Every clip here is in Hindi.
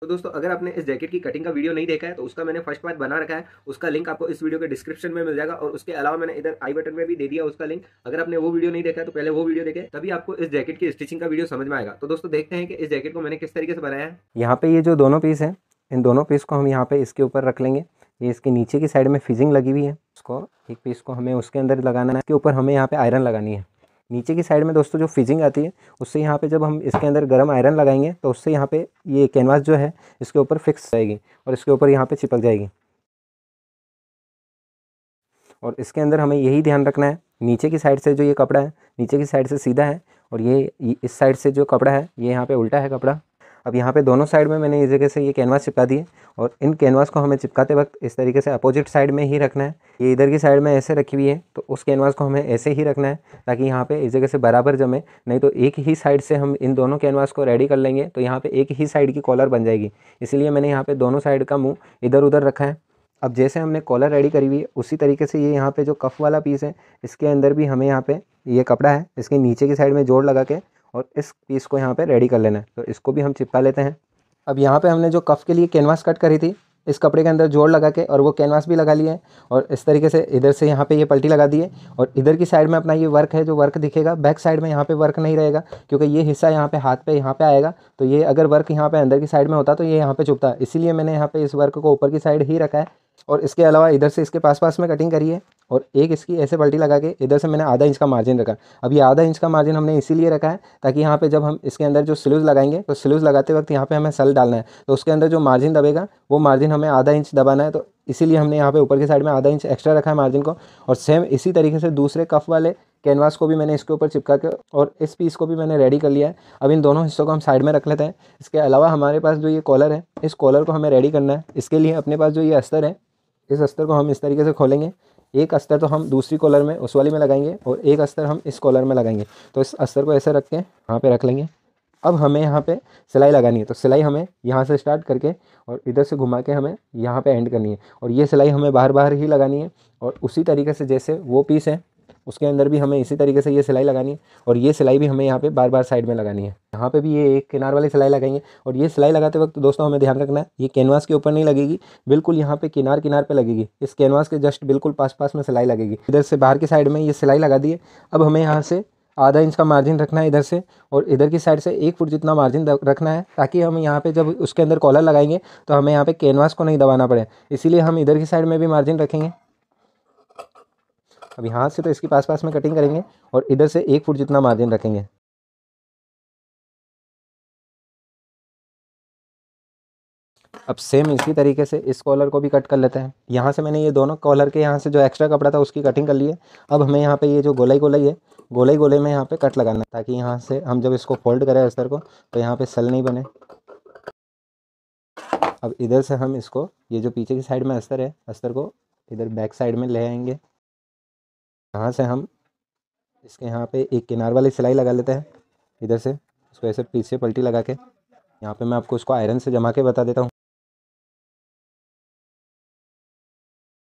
तो दोस्तों अगर आपने इस जैकेट की कटिंग का वीडियो नहीं देखा है तो उसका मैंने फर्स्ट पार्ट बना रखा है उसका लिंक आपको इस वीडियो के डिस्क्रिप्शन में मिल जाएगा और उसके अलावा मैंने इधर आई बटन में भी दे दिया उसका लिंक अगर आपने वो वीडियो नहीं देखा है तो पहले वो वीडियो देखे तभी आपको इस जैकेट की स्टिचिंग का वीडियो समझ में आएगा तो दोस्तों देखते हैं कि इस जैकेट को मैंने किस तरीके से बनाया है यहाँ पे ये जो दोनों पीस है इन दोनों पीस को हम यहाँ पे इसके ऊपर रख लेंगे ये इसके नीचे की साइड में फिजिंग लगी हुई है उसको एक पीस को हमें उसके अंदर लगाना है इसके ऊपर हमें यहाँ पे आयरन लगानी है नीचे की साइड में दोस्तों जो फिजिंग आती है उससे यहाँ पे जब हम इसके अंदर गर्म आयरन लगाएंगे तो उससे यहाँ पे ये कैनवास जो है इसके ऊपर फिक्स जाएगी और इसके ऊपर यहाँ पे चिपक जाएगी और इसके अंदर हमें यही ध्यान रखना है नीचे की साइड से जो ये कपड़ा है नीचे की साइड से सीधा है और ये इस साइड से जो कपड़ा है ये यहाँ पर उल्टा है कपड़ा अब यहाँ पे दोनों साइड में मैंने इस जगह से ये कैनवास चिपका दिए और इन कैनवास को हमें चिपकाते वक्त इस तरीके से अपोजिट साइड में ही रखना है ये इधर की साइड में ऐसे रखी हुई है तो उस कैनवास को हमें ऐसे ही रखना है ताकि यहाँ पे इस जगह से बराबर जमे नहीं तो एक ही साइड से हम इन दोनों कैनवास को रेडी कर लेंगे तो यहाँ पर एक ही साइड की कॉलर बन जाएगी इसीलिए मैंने यहाँ पर दोनों साइड का मुँह इधर उधर रखा है अब जैसे हमने कॉलर रेडी करी हुई है उसी तरीके से ये यहाँ पर जो कफ़ वाला पीस है इसके अंदर भी हमें यहाँ पर ये कपड़ा है इसके नीचे की साइड में जोड़ लगा के और इस पीस को यहाँ पे रेडी कर लेना है तो इसको भी हम चिपका लेते हैं अब यहाँ पे हमने जो कफ़ के लिए कैनवास कट करी थी इस कपड़े के अंदर जोड़ लगा के और वो कैनवास भी लगा लिए और इस तरीके से इधर से यहाँ पे ये पल्टी लगा दिए और इधर की साइड में अपना ये वर्क है जो वर्क दिखेगा बैक साइड में यहाँ पे वर्क नहीं रहेगा क्योंकि ये हिस्सा यहाँ पे हाथ पे यहाँ पे आएगा तो ये अगर वर्क यहाँ पे अंदर की साइड में होता तो ये यहाँ पर चुपता इसीलिए मैंने यहाँ पे इस वर्क को ऊपर की साइड ही रखा है और इसके अलावा इधर से इसके पास पास में कटिंग करिए और एक इसकी ऐसे बल्टी लगा के इधर से मैंने आधा इंच का मार्जिन रखा अब ये आधा इंच का मार्जिन हमने इसीलिए रखा है ताकि यहाँ पे जब हम इसके अंदर जो स्लूज लगाएंगे तो स्लूज लगाते वक्त यहाँ पे हमें सल डालना है तो उसके अंदर जो मार्जिन दबेगा वो मार्जिन हमें आधा इंच दबाना है तो इसीलिए हमने यहाँ पे ऊपर की साइड में आधा इंच एक्स्ट्रा रखा है मार्जिन को और सेम इसी तरीके से दूसरे कफ वाले कैनवास को भी मैंने इसके ऊपर चिपका के और इस पीस को भी मैंने रेडी कर लिया है अब इन दोनों हिस्सों को हम साइड में रख लेते हैं इसके अलावा हमारे पास जो ये कॉलर है इस कॉलर को हमें रेडी करना है इसके लिए अपने पास जो ये अस्तर है इस अस्तर को हम इस तरीके से खोलेंगे एक अस्तर तो हम दूसरी कॉलर में उस वाली में लगाएंगे और एक अस्तर हम इस कॉलर में लगाएंगे तो इस अस्तर को ऐसे रख के यहाँ पर रख लेंगे अब हमें यहाँ पे सिलाई लगानी है तो सिलाई हमें यहाँ से स्टार्ट करके और इधर से घुमा के हमें यहाँ पे एंड करनी है और ये सिलाई हमें बाहर बाहर ही लगानी है और उसी तरीके से जैसे वो पीस है उसके अंदर भी हमें इसी तरीके से ये सिलाई लगानी है और ये सिलाई भी हमें यहाँ पे बार बार साइड में लगानी है यहाँ पे भी ये एक किनार वाली सिलाई लगाएंगे और ये सिलाई लगाते वक्त दोस्तों हमें ध्यान रखना है ये कैनवास के ऊपर नहीं लगेगी बिल्कुल यहाँ पे किनार किनार पे लगेगी इस कैनवास के जस्ट बिल्कुल पास पास में सिलाई लगेगी इधर से बाहर की साइड में ये सिलाई लगा दी अब हमें यहाँ से आधा इंच का मार्जिन रखना है इधर से और इधर की साइड से एक फुट जितना मार्जिन रखना है ताकि हम यहाँ पे जब उसके अंदर कॉलर लगाएंगे तो हमें यहाँ पे कैनवास को नहीं दबाना पड़े इसीलिए हम इधर की साइड में भी मार्जिन रखेंगे अब यहाँ से तो इसके पास पास में कटिंग करेंगे और इधर से एक फुट जितना मार्जिन रखेंगे अब सेम इसी तरीके से इस कॉलर को भी कट कर लेते हैं यहाँ से मैंने ये दोनों कॉलर के यहाँ से जो एक्स्ट्रा कपड़ा था उसकी कटिंग कर ली है अब हमें यहाँ पे ये जो गोलाई गोलाई है गोलाई गोले में यहाँ पे कट लगाना है ताकि यहाँ से हम जब इसको फोल्ड करें अस्तर को तो यहाँ पे सल नहीं बने अब इधर से हम इसको ये जो पीछे की साइड में अस्तर है अस्तर को इधर बैक साइड में ले आएंगे यहाँ से हम इसके यहाँ पे एक किनार वाली सिलाई लगा लेते हैं इधर से इसको ऐसे पीछे पलटी लगा के यहाँ पे मैं आपको उसको आयरन से जमा के बता देता हूँ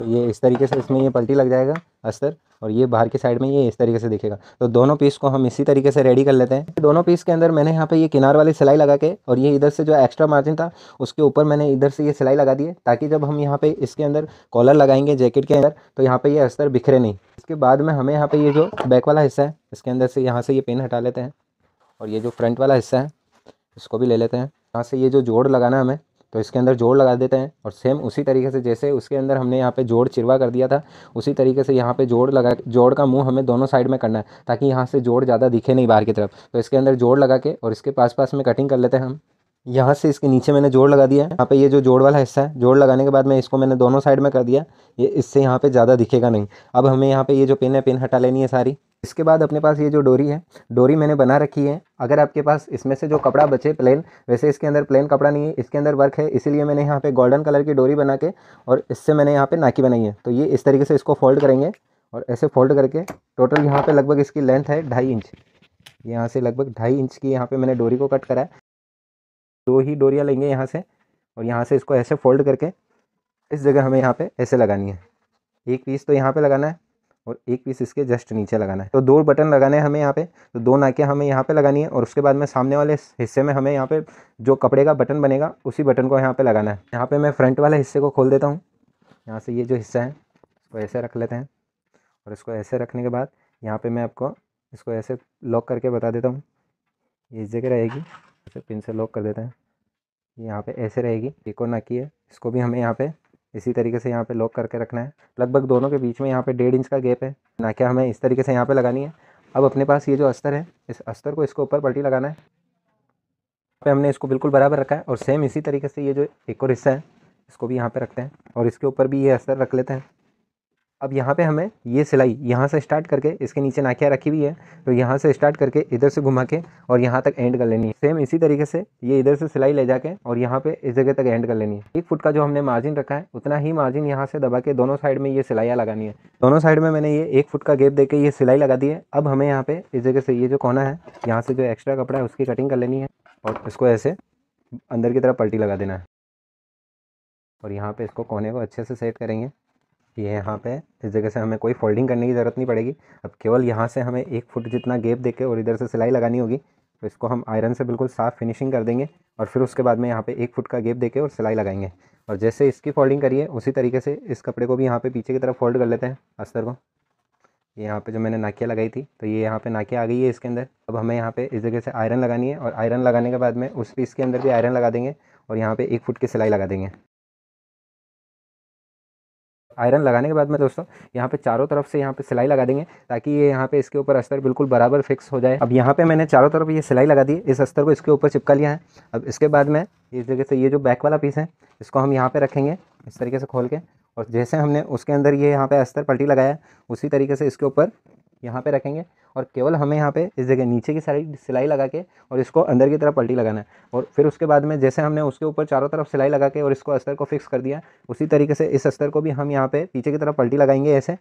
ये इस तरीके से इसमें ये पल्टी लग जाएगा अस्तर और ये बाहर के साइड में ये इस तरीके से दिखेगा तो दोनों पीस को हम इसी तरीके से रेडी कर लेते हैं तो दोनों पीस के अंदर मैंने यहाँ पे ये किनार वाली सिलाई लगा के और ये इधर से जो एक्स्ट्रा मार्जिन था उसके ऊपर मैंने इधर से ये सिलाई लगा दी है ताकि जब हम यहाँ पे इसके अंदर कॉलर लगाएंगे जैकेट के अंदर तो यहाँ पे ये अस्तर बिखरे नहीं इसके बाद में हमें यहाँ पे ये जो बैक वाला हिस्सा है इसके अंदर से यहाँ से ये पेन हटा लेते हैं और ये जो फ्रंट वाला हिस्सा है इसको भी ले लेते हैं यहाँ से ये जो जोड़ लगाना है हमें तो इसके अंदर जोड़ लगा देते हैं और सेम उसी तरीके से जैसे उसके अंदर हमने यहाँ पे जोड़ चिरवा कर दिया था उसी तरीके से यहाँ पे जोड़ लगा जोड़ का मुंह हमें दोनों साइड में करना है ताकि यहाँ से जोड़ ज़्यादा दिखे नहीं बाहर की तरफ तो इसके अंदर जोड़ लगा के और इसके पास पास में कटिंग कर लेते हैं हम यहाँ से इसके नीचे मैंने जोड़ लगा दिया है यहाँ पे ये जो जोड़ वाला हिस्सा है जोड़ लगाने के बाद मैं इसको मैंने दोनों साइड में कर दिया ये इससे यहाँ पे ज़्यादा दिखेगा नहीं अब हमें यहाँ पे ये जो पेन है पेन हटा लेनी है सारी इसके बाद अपने पास ये जो डोरी है डोरी मैंने बना रखी है अगर आपके पास इसमें से जो कपड़ा बचे प्लेन वैसे इसके अंदर प्लेन कपड़ा नहीं है इसके अंदर वर्क है इसीलिए मैंने यहाँ पे गोल्डन कलर की डोरी बना के और इससे मैंने यहाँ पे नाकी बनाई है तो ये इस तरीके से इसको फोल्ड करेंगे और ऐसे फोल्ड करके टोटल यहाँ पर लगभग इसकी लेंथ है ढाई इंच यहाँ से लगभग ढाई इंच की यहाँ पर मैंने डोरी को कट कराया दो ही डोरियाँ लेंगे यहाँ से और यहाँ से इसको ऐसे फोल्ड करके इस जगह हमें यहाँ पर ऐसे लगानी है एक पीस तो यहाँ पर लगाना है और एक पीस इसके जस्ट नीचे लगाना है तो दो बटन लगाने हैं हमें यहाँ पे तो दो नाकियाँ हमें यहाँ पे लगानी है और उसके बाद में सामने वाले हिस्से में हमें यहाँ पे जो कपड़े का बटन बनेगा उसी बटन को यहाँ पे लगाना है यहाँ पे मैं फ्रंट वाले हिस्से को खोल देता हूँ यहाँ से ये जो हिस्सा है इसको ऐसे रख लेते हैं और इसको ऐसे रखने के बाद यहाँ पर मैं आपको इसको ऐसे लॉक करके बता देता हूँ ये इस जगह रहेगी पिन से लॉक कर देते हैं यहाँ पर ऐसे रहेगी एक और नाकी है इसको भी हमें यहाँ पर इसी तरीके से यहाँ पे लॉक करके रखना है लगभग दोनों के बीच में यहाँ पे डेढ़ इंच का गैप है ना क्या हमें इस तरीके से यहाँ पे लगानी है अब अपने पास ये जो अस्तर है इस अस्तर को इसको ऊपर पलटी लगाना है पे हमने इसको बिल्कुल बराबर रखा है और सेम इसी तरीके से ये जो एक और हिस्सा है इसको भी यहाँ पर रखते हैं और इसके ऊपर भी ये अस्तर रख लेते हैं अब यहाँ पे हमें ये सिलाई यहाँ से स्टार्ट करके इसके नीचे नाखिया रखी हुई है तो यहाँ से स्टार्ट करके इधर से घुमा के और यहाँ तक एंड कर लेनी है सेम इसी तरीके से ये इधर से सिलाई ले जाके और यहाँ पे इस जगह तक एंड कर लेनी है एक फुट का जो हमने मार्जिन रखा है उतना ही मार्जिन यहाँ से दबा के दोनों साइड में ये सिलाइयाँ लगानी है दोनों साइड में मैंने ये एक फुट का गेप दे के ये सिलाई लगा दी है अब हमें यहाँ पे इस जगह से ये जो कोना है यहाँ से जो एक्स्ट्रा कपड़ा है उसकी कटिंग कर लेनी है और इसको ऐसे अंदर की तरफ पलटी लगा देना है और यहाँ पे इसको कोने को अच्छे से सेट करेंगे ये यहाँ पे इस जगह से हमें कोई फोल्डिंग करने की ज़रूरत नहीं पड़ेगी अब केवल यहाँ से हमें एक फुट जितना गेप देके और इधर से सिलाई लगानी होगी तो इसको हम आयरन से बिल्कुल साफ़ फिनिशिंग कर देंगे और फिर उसके बाद में यहाँ पे एक फुट का गेप देके और सिलाई लगाएंगे और जैसे इसकी फोल्डिंग करिए उसी तरीके से इस कपड़े को भी यहाँ पर पीछे की तरफ फोल्ड कर लेते हैं अस्तर को ये यहाँ पर जो मैंने नाकिया लगाई थी तो ये यहाँ पर नाकिया आ गई है इसके अंदर अब हमें यहाँ पर इस जगह से आयरन लगानी है और आयरन लगाने के बाद में उस पीस के अंदर भी आयरन लगा देंगे और यहाँ पर एक फुट की सिलाई लगा देंगे आयरन लगाने के बाद में दोस्तों यहाँ पे चारों तरफ से यहाँ पे सिलाई लगा देंगे ताकि ये यहाँ पे इसके ऊपर अस्तर बिल्कुल बराबर फिक्स हो जाए अब यहाँ पे मैंने चारों तरफ ये सिलाई लगा दी इस अस्तर को इसके ऊपर चिपका लिया है अब इसके बाद में इस जगह से ये जो बैक वाला पीस है इसको हम यहाँ पर रखेंगे इस तरीके से खोल के और जैसे हमने उसके अंदर ये यहाँ पर अस्तर पलटी लगाया उसी तरीके से इसके ऊपर यहाँ पे रखेंगे और केवल हमें यहाँ पे इस जगह नीचे की साइड सिलाई लगा के और इसको अंदर की तरफ पल्टी लगाना है और फिर उसके बाद में जैसे हमने उसके ऊपर चारों तरफ सिलाई लगा के और इसको अस्तर को फिक्स कर दिया उसी तरीके से इस अस्तर को भी हम यहाँ पे पीछे की तरफ पल्टी लगाएंगे ऐसे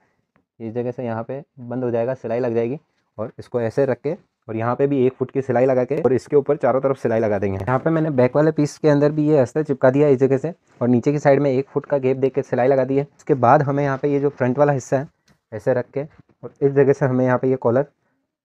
इस जगह से यहाँ पर बंद हो जाएगा सिलाई लग जाएगी और इसको ऐसे रख के और यहाँ पे भी एक फुट की सिलाई लगा के और इसके ऊपर चारों तरफ सिलाई लगा देंगे यहाँ पे मैंने बैक वाले पीस के अंदर भी ये अस्तर चिपका दिया इस जगह से और नीचे की साइड में एक फुट का गेप देख के सिलाई लगा दी है इसके बाद हमें यहाँ पे ये जो फ्रंट वाला हिस्सा है ऐसे रख के और इस जगह से हमें यहाँ पे ये कॉलर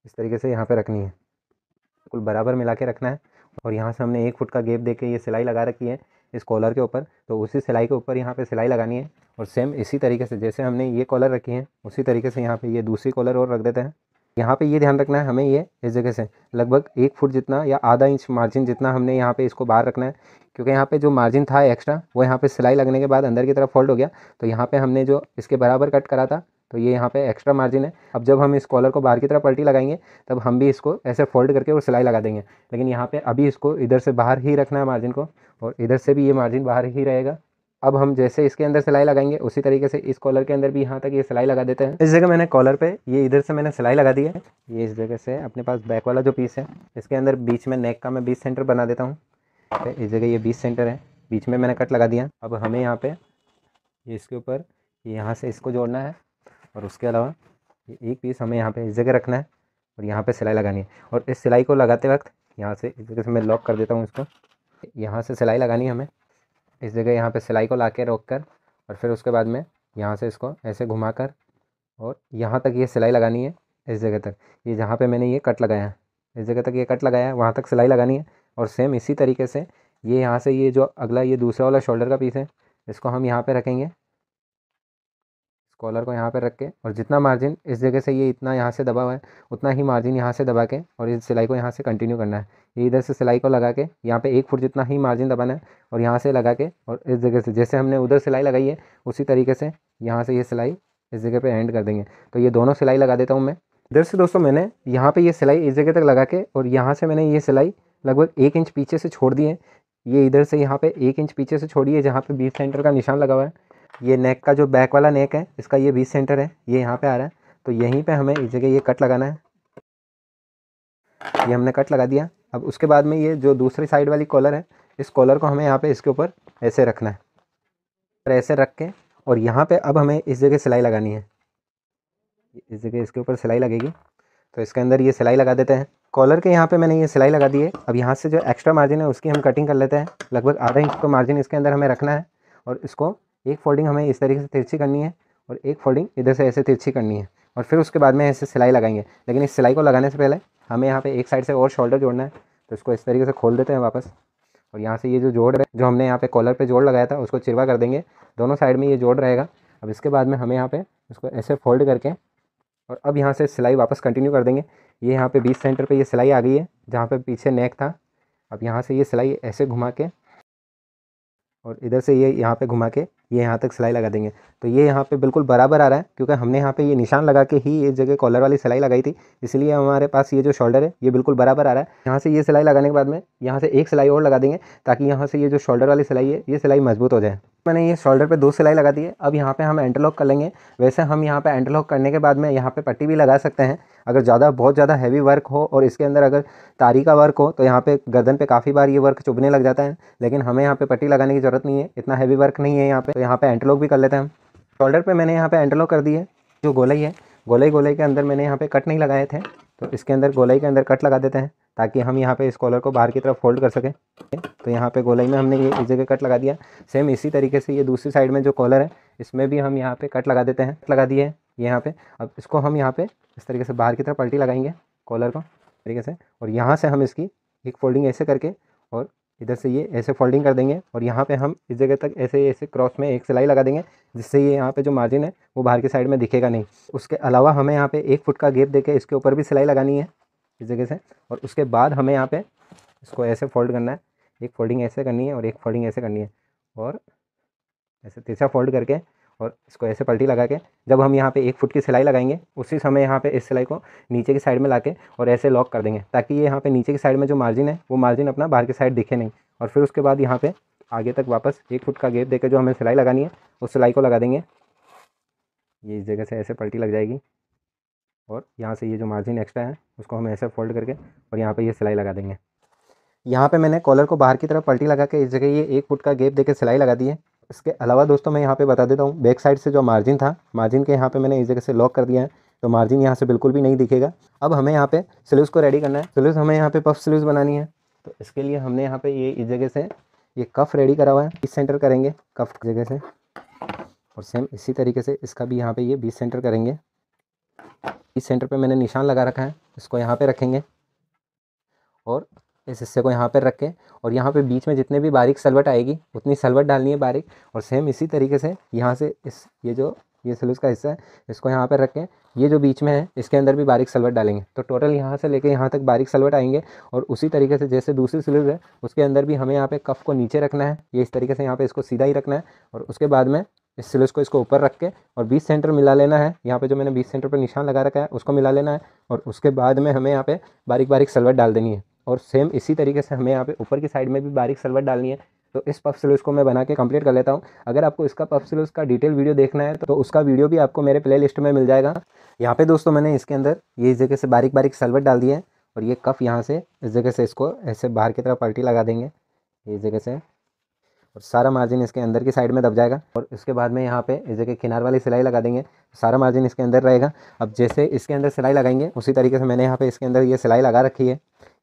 इस तरीके से यहाँ पे रखनी है बिल्कुल बराबर मिला के रखना है और यहाँ से हमने एक फुट का गेप दे के ये सिलाई लगा रखी है इस कॉलर के ऊपर तो उसी सिलाई के ऊपर यहाँ पे सिलाई लगानी है और सेम इसी तरीके से जैसे हमने ये कॉलर रखी है उसी तरीके से यहाँ पर ये दूसरी कॉलर और रख देते हैं यहाँ पर ये ध्यान रखना है हमें ये इस जगह से लगभग एक फुट जितना या आधा इंच मार्जिन जितना हमने यहाँ पर इसको बाहर रखना है क्योंकि यहाँ पे जो मार्जिन था एक्स्ट्रा वो यहाँ पे सिलाई लगने के बाद अंदर की तरफ फोल्ड हो गया तो यहाँ पे हमने जो इसके बराबर कट करा था तो ये यहाँ पे एक्स्ट्रा मार्जिन है अब जब हम इस कॉलर को बाहर की तरफ पलटी लगाएंगे तब हम भी इसको ऐसे फोल्ड करके और सिलाई लगा देंगे लेकिन यहाँ पे अभी इसको इधर से बाहर ही रखना है मार्जिन को और इधर से भी ये मार्जिन बाहर ही रहेगा अब हम जैसे इसके अंदर सिलाई लगाएंगे उसी तरीके से इस कॉलर के अंदर भी यहाँ तक ये सिलाई लगा देते हैं इस जगह मैंने कॉलर पे ये इधर से मैंने सिलाई लगा दी है ये इस जगह से अपने पास बैक वाला जो पीस है इसके अंदर बीच में नेक का मैं बीस सेंटर बना देता हूँ तो इस जगह ये बीस सेंटर है बीच में मैंने कट लगा दिया अब हमें यहाँ पे इसके ऊपर यहाँ से इसको जोड़ना है और उसके अलावा एक पीस हमें यहाँ पे इस जगह रखना है और यहाँ पे सिलाई लगानी है और इस सिलाई को लगाते वक्त यहाँ से इस जगह से मैं लॉक कर देता हूँ इसको यहाँ से सिलाई लगानी है हमें इस जगह यहाँ पे सिलाई को ला के रोक कर और फिर उसके बाद में यहाँ से इसको ऐसे घुमा कर और यहाँ तक ये सिलाई लगानी है इस जगह तक ये जहाँ पर मैंने ये कट लगाया है इस जगह तक ये कट लगाया है वहाँ तक सिलाई लगानी है और सेम इसी तरीके से ये यहाँ से ये जो अगला ये दूसरा वाला शोल्डर का पीस है इसको हम यहाँ पर रखेंगे कॉलर को यहाँ पर रख के और जितना मार्जिन इस जगह से ये इतना यहाँ से दबा हुआ है उतना ही मार्जिन यहाँ से दबा के और इस सिलाई को यहाँ से कंटिन्यू करना है ये इधर से सिलाई को लगा के यहाँ पे एक फुट जितना ही मार्जिन दबाना है और यहाँ से लगा के और इस जगह से जैसे हमने उधर सिलाई लगाई है उसी तरीके से यहाँ से ये सिलाई इस जगह पर एंड कर देंगे तो ये दोनों सिलाई लगा देता हूँ मैं इधर से दोस्तों मैंने यहाँ पर ये सिलाई इस जगह तक लगा के और यहाँ से मैंने ये सिलाई लगभग एक इंच पीछे से छोड़ दी है ये इधर से यहाँ पे एक इंच पीछे से छोड़िए जहाँ पे बीफ सेंटर का निशान लगा हुआ है ये नेक का जो बैक वाला नेक है इसका ये बीस सेंटर है ये यहाँ पे आ रहा है तो यहीं पे हमें इस जगह ये कट लगाना है ये हमने कट लगा दिया अब उसके बाद में ये जो दूसरी साइड वाली कॉलर है इस कॉलर को हमें यहाँ पे इसके ऊपर ऐसे रखना है और ऐसे रख के और यहाँ पर अब हमें इस जगह सिलाई लगानी है इस जगह इसके ऊपर सिलाई लगेगी तो इसके अंदर ये सिलाई लगा देते हैं कॉलर के यहाँ पे मैंने ये सिलाई लगा दी है अब यहाँ से जो एक्स्ट्रा मार्जिन है उसकी हम कटिंग कर लेते हैं लगभग आधा इंच का मार्जिन इसके अंदर हमें रखना है और इसको एक फोल्डिंग हमें इस तरीके से तिरछी करनी है और एक फोल्डिंग इधर से ऐसे तिरछी करनी है और फिर उसके बाद में ऐसे सिलाई लगाएंगे लेकिन इस सिलाई को लगाने से पहले हमें यहाँ पे एक साइड से और शोल्डर जोड़ना है तो इसको इस तरीके से खोल देते हैं वापस और यहाँ से ये जो जोड़ है जो हमने यहाँ पे कॉलर पे जोड़ लगाया था उसको चिरवा कर देंगे दोनों साइड में ये जोड़ रहेगा अब इसके बाद में हमें यहाँ पे इसको ऐसे फोल्ड करके और अब यहाँ से सिलाई वापस कंटिन्यू कर देंगे ये यहाँ पर बीस सेंटर पर ये सिलाई आ गई है जहाँ पर पीछे नेक था अब यहाँ से ये सिलाई ऐसे घुमा के और इधर से ये यहाँ पे घुमा के ये यहाँ तक सिलाई लगा देंगे तो ये यहाँ पे बिल्कुल बराबर आ रहा है क्योंकि हमने यहाँ पे ये निशान लगा के ही इस जगह कॉलर वाली सिलाई लगाई थी इसलिए हमारे पास ये जो शोल्डर है ये बिल्कुल बराबर आ रहा है यहाँ से ये सिलाई लगाने के बाद में यहाँ से एक सिलाई और लगा देंगे ताकि यहाँ से ये जो शोल्डर वाली सिलाई है ये सिलाई मजबूत हो जाए मैंने ये शोल्डर पे दो सिलाई लगा दी है अब यहाँ पे हम एंटरलॉक कर लेंगे वैसे हम यहाँ पे एंटरलॉक करने के बाद में यहाँ पे पट्टी भी लगा सकते हैं अगर ज़्यादा बहुत ज़्यादा हैवी वर्क हो और इसके अंदर अगर तारी का वर्क हो तो यहाँ पे गर्दन पे काफ़ी बार ये वर्क चुभने लग जाता है लेकिन हमें यहाँ पर पट्टी लगाने की ज़रूरत नहीं है इतना हैवी वर्क नहीं है यहाँ पर तो यहाँ पर एंटरलॉक भी कर लेते हैं हम शोल्डर पर मैंने यहाँ पर एंटरलॉक कर दी है जो गोलाई है गोलाई गोलाई के अंदर मैंने यहाँ पर कट नहीं लगाए थे तो इसके अंदर गोलाई के अंदर कट लगा देते हैं ताकि हम यहाँ पे इस कॉलर को बाहर की तरफ फोल्ड कर सकें तो यहाँ पे गोलाई में हमने ये इस जगह कट लगा दिया सेम इसी तरीके से ये दूसरी साइड में जो कॉलर है इसमें भी हम यहाँ पे कट लगा देते हैं लगा दिए है यहाँ पे अब इसको हम यहाँ पे इस तरीके से बाहर की तरफ पल्टी लगाएंगे कॉलर को तरीके से और यहाँ से हम इसकी एक फोल्डिंग ऐसे करके और इधर से ये ऐसे फोल्डिंग कर देंगे और यहाँ पर हम इस जगह तक ऐसे ऐसे क्रॉस में एक सिलाई लगा देंगे जिससे ये यहाँ पर जो मार्जिन है वो बाहर की साइड में दिखेगा नहीं उसके अलावा हमें यहाँ पर एक फुट का गेप देके इसके ऊपर भी सिलाई लगानी है इस जगह से और उसके बाद हमें यहाँ पे इसको ऐसे फोल्ड करना है एक फोल्डिंग ऐसे करनी है और एक फोल्डिंग ऐसे करनी है और ऐसे तीसरा फोल्ड करके और इसको ऐसे पलटी लगा के जब हम यहाँ पे एक फुट की सिलाई लगाएंगे उसी समय यहाँ पे इस सिलाई को नीचे की साइड में ला के और ऐसे लॉक कर देंगे ताकि ये यहाँ पे नीचे की साइड में जो मार्जिन है वो मार्जिन अपना बाहर की साइड दिखे नहीं और फिर उसके बाद यहाँ पे आगे तक वापस एक फुट का गेप देकर जो हमें सिलाई लगानी है उस सिलाई को लगा देंगे ये इस जगह से ऐसे पलटी लग जाएगी और यहाँ से ये जो मार्जिन एक्स्ट्रा है उसको हम ऐसे फोल्ड करके और यहाँ पर ये सिलाई लगा देंगे यहाँ पर मैंने कॉलर को बाहर की तरफ पल्टी लगा के इस जगह ये एक फुट का गेप देके सिलाई लगा दी है इसके अलावा दोस्तों मैं यहाँ पे बता देता हूँ बैक साइड से जो मार्जिन था मार्जिन के यहाँ पे मैंने इस जगह से लॉक कर दिया है तो मार्जिन यहाँ से बिल्कुल भी नहीं दिखेगा अब हमें यहाँ पे स्लीव्स को रेडी करना है स्लीव्स हमें यहाँ पे पफ स्लीव्स बनानी है तो इसके लिए हमने यहाँ पे ये इस जगह से ये कफ रेडी करा हुआ है बीस सेंटर करेंगे कफ जगह से और सेम इसी तरीके से इसका भी यहाँ पे ये बीस सेंटर करेंगे इस सेंटर पे मैंने निशान लगा रखा है इसको यहाँ पे रखेंगे और इस हिस्से को यहाँ पर रखें और यहाँ पे बीच में जितने भी बारीक सलवट आएगी उतनी सलवट डालनी है बारीक और सेम इसी तरीके से यहाँ से इस ये जो ये सलूस का हिस्सा है इसको यहाँ पर रखें ये जो बीच में है इसके अंदर भी बारीक सलवट डालेंगे तो टोटल यहाँ से लेके यहाँ तक बारीक सलवट आएंगे और उसी तरीके से जैसे दूसरी सलूस है उसके अंदर भी हमें यहाँ पे कफ को नीचे रखना है ये इस तरीके से यहाँ पे इसको सीधा ही रखना है और उसके बाद में इस सिलेस को इसको ऊपर रख के और बीस सेंटर मिला लेना है यहाँ पे जो मैंने बीस सेंटर पर निशान लगा रखा है उसको मिला लेना है और उसके बाद में हमें यहाँ पे बारीक बारीक सलवट डाल देनी है और सेम इसी तरीके से हमें यहाँ पे ऊपर की साइड में भी बारीक सलवट डालनी है तो इस पफ सिलोज को मैं बना के कंप्लीट कर लेता हूँ अगर आपको इसका पफ सिलोज का डिटेल वीडियो देखना है तो उसका वीडियो भी आपको मेरे प्ले लिस्ट में मिल जाएगा यहाँ पर दोस्तों मैंने इसके अंदर ये इस जगह से बारीक बारीक सलवट डाल दिए और ये कफ यहाँ से इस जगह से इसको ऐसे बाहर की तरफ पलटी लगा देंगे इस जगह से और सारा मार्जिन इसके अंदर की साइड में दब जाएगा और उसके बाद में यहाँ पे इस जगह किनार वाली सिलाई लगा देंगे सारा मार्जिन इसके अंदर रहेगा अब जैसे इसके अंदर सिलाई लगाएंगे उसी तरीके से मैंने यहाँ पे इसके अंदर ये सिलाई लगा रखी है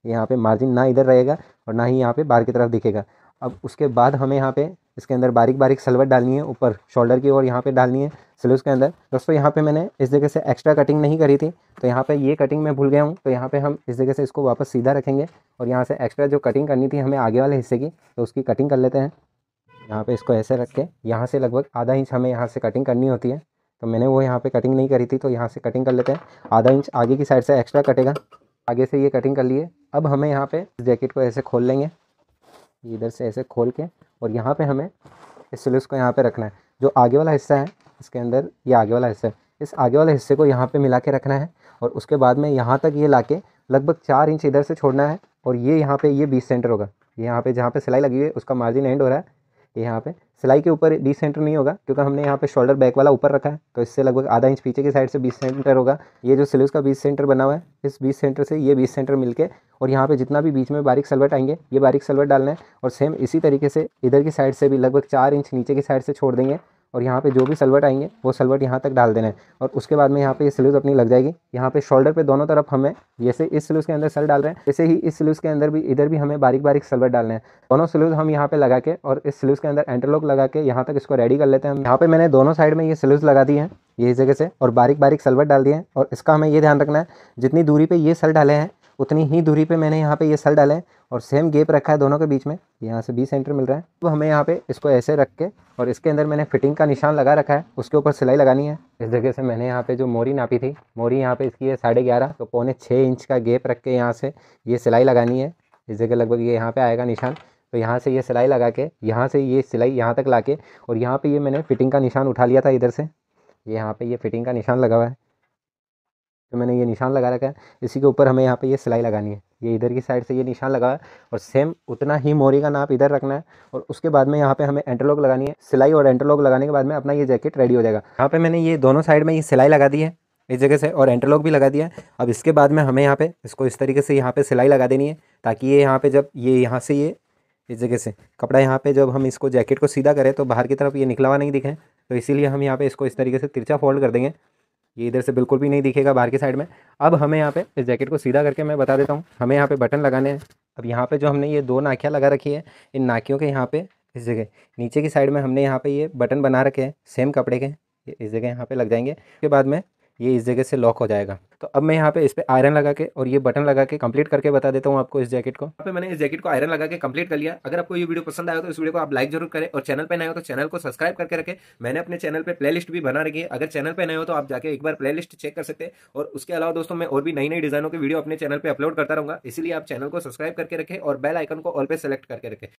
यहाँ पे मार्जिन ना इधर रहेगा और ना ही यहाँ पे बाहर की तरफ दिखेगा अब उसके बाद हमें यहाँ पे इसके अंदर बारीक बारीक सलवट डालनी है ऊपर शोल्डर की ओर यहाँ पे डालनी है सिलूस के अंदर दोस्तों यहाँ पे मैंने इस जगह से एक्स्ट्रा कटिंग नहीं करी थी तो यहाँ पे ये कटिंग मैं भूल गया हूँ तो यहाँ पे हम इस जगह से इसको वापस सीधा रखेंगे और यहाँ से एक्स्ट्रा जो कटिंग करनी थी हमें आगे वाले हिस्से की तो उसकी कटिंग कर लेते हैं यहाँ पे इसको ऐसे रख के यहाँ से लगभग आधा इंच हमें यहाँ से कटिंग करनी होती है तो मैंने वो यहाँ पे कटिंग नहीं करी थी तो यहाँ से कटिंग कर लेते हैं आधा इंच आगे की साइड से एक्स्ट्रा कटेगा आगे से ये कटिंग कर लिए अब हमें यहाँ पे जैकेट को ऐसे खोल लेंगे इधर से ऐसे खोल के और यहाँ पर हमें इस सिल्स को यहाँ पर रखना है जो आगे वाला हिस्सा है इसके अंदर ये आगे वाला हिस्सा है इस आगे वाले हिस्से को यहाँ पर मिला के रखना है और उसके बाद में यहाँ तक ये ला के लगभग चार इंच इधर से छोड़ना है और ये यहाँ पर ये बीस सेंटर होगा यहाँ पे जहाँ पे सिलाई लगी हुई है उसका मार्जिन एंड हो रहा है ये यहाँ पे सिलाई के ऊपर बीस सेंटर नहीं होगा क्योंकि हमने यहाँ पे शोल्डर बैक वाला ऊपर रखा है तो इससे लगभग आधा इंच पीछे की साइड से बीस सेंटर होगा ये जो सिलूस का बीस सेंटर बना हुआ है इस बीस सेंटर से ये बीस सेंटर मिलके और यहाँ पे जितना भी बीच में बारीक सलवट आएंगे ये बारीक सलवट डालना है और सेम इसी तरीके से इधर की साइड से भी लगभग चार इंच नीचे की साइड से छोड़ देंगे और यहाँ पे जो भी सलवट आएंगे वो सलवट यहाँ तक डाल देना है और उसके बाद में यहाँ पे ये स्लीव्स अपनी लग जाएगी यहाँ पे शोल्डर पे दोनों तरफ हमें जैसे इस सिलूस के अंदर सल डाल रहे हैं वैसे ही इस सिलूस के अंदर भी इधर भी हमें बारीक बारीक सलवट डालना है दोनों स्लीव्स हम यहाँ पे लगा के और इस सिलूस के अंदर एंटरलॉक लगा के यहाँ तक इसको रेडी कर लेते हैं यहाँ पे मैंने दोनों साइड में ये स्लीव्स लगा दी है यही जगह से और बारीक बारीक सलवट डाल दिए हैं और इसका हमें ये ध्यान रखना है जितनी दूरी पर ये सल डाले हैं उतनी ही दूरी पे मैंने यहाँ पे ये सेल डाले हैं और सेम गेप रखा है दोनों के बीच में यहाँ से बी सेंटर मिल रहा है तो हमें यहाँ पे इसको ऐसे रख के और इसके अंदर मैंने फिटिंग का निशान लगा रखा है उसके ऊपर सिलाई लगानी है इस जगह से मैंने यहाँ पे जो मोरी नापी थी मोरी यहाँ पे इसकी है साढ़े ग्यारह तो पौने छः इंच का गेप रख के यहाँ से ये सिलाई लगानी है इस जगह लगभग ये यहाँ पर आएगा निशान तो यहाँ से ये सिलाई लगा के यहाँ से ये सिलाई यहाँ तक ला के और यहाँ पर ये मैंने फिटिंग का निशान उठा लिया था इधर से ये यहाँ पर ये फिटिंग का निशान लगा हुआ है तो मैंने ये निशान लगा रखा है इसी के ऊपर हमें यहाँ पे ये सिलाई लगानी है ये इधर की साइड से ये निशान लगा है और सेम उतना ही मोरी का नाप इधर रखना है और उसके बाद में यहाँ पे हमें एंटरलॉक लगानी है सिलाई और एंटरलॉक लगाने के बाद में अपना ये जैकेट रेडी हो जाएगा यहाँ पे मैंने ये दोनों साइड में ये सिलाई लगा दी है इस जगह से और एंटरलॉक भी लगा दिया अब इसके बाद में हमें यहाँ पे इसको इस तरीके से यहाँ पे सिलाई लगा देनी है ताकि ये यहाँ पे जब ये यहाँ से ये इस जगह से कपड़ा यहाँ पे जब हम इसको जैकेट को सीधा करें तो बाहर की तरफ ये निकला हुआ नहीं दिखें तो इसीलिए हम यहाँ पे इसको इस तरीके से तिरछा फोल्ड कर देंगे ये इधर से बिल्कुल भी नहीं दिखेगा बाहर की साइड में अब हमें यहाँ पे इस जैकेट को सीधा करके मैं बता देता हूँ हमें यहाँ पे बटन लगाने हैं अब यहाँ पे जो हमने ये दो नाकियाँ लगा रखी है इन नाकियों के यहाँ पे इस जगह नीचे की साइड में हमने यहाँ पे ये बटन बना रखे हैं सेम कपड़े के इस जगह यहाँ पे लग जाएंगे उसके बाद में ये इस जगह से लॉक हो जाएगा तो अब मैं यहाँ पे इस पर आयरन लगा के और ये बटन लगा के कंप्लीट करके बता देता हूँ आपको इस जैकेट को यहाँ पे मैंने इस जैकेट को आयरन लगा के कंप्लीट कर लिया अगर आपको ये वीडियो पसंद आया तो इस वीडियो को आप लाइक जरूर करें और चैनल पर नए हो तो चैनल को सब्सक्राइब करके रखें मैंने अपने चैनल पर प्ले भी बना रखी है अगर चैनल पर नए हो तो आप जाकर एक बार प्ले चेक कर सकते हैं और उसके अलावा दोस्तों मैं और भी नई नई डिजाइनों की वीडियो अपने चैनल पर अपलोड करता रहूँगा इसीलिए आप चैनल को सब्सक्राइब करके रखें और बेल आइकन को ऑल पे सेलेक्ट करके रखें